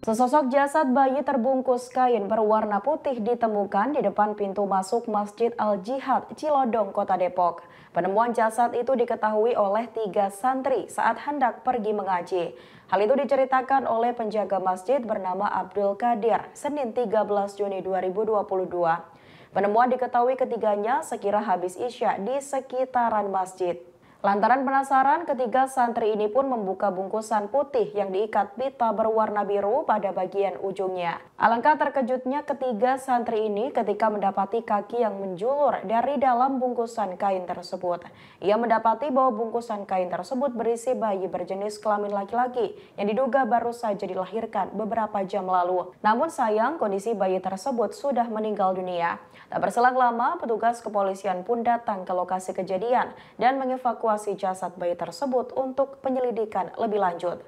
Sesosok jasad bayi terbungkus kain berwarna putih ditemukan di depan pintu masuk Masjid Al-Jihad Cilodong, Kota Depok. Penemuan jasad itu diketahui oleh tiga santri saat hendak pergi mengaji. Hal itu diceritakan oleh penjaga masjid bernama Abdul Kadir, Senin 13 Juni 2022. Penemuan diketahui ketiganya sekira habis isya di sekitaran masjid. Lantaran penasaran, ketiga santri ini pun membuka bungkusan putih yang diikat pita berwarna biru pada bagian ujungnya. Alangkah terkejutnya ketiga santri ini ketika mendapati kaki yang menjulur dari dalam bungkusan kain tersebut. Ia mendapati bahwa bungkusan kain tersebut berisi bayi berjenis kelamin laki-laki yang diduga baru saja dilahirkan beberapa jam lalu. Namun sayang, kondisi bayi tersebut sudah meninggal dunia. Tak berselang lama, petugas kepolisian pun datang ke lokasi kejadian dan mengevakuasi evakuasi jasad bayi tersebut untuk penyelidikan lebih lanjut.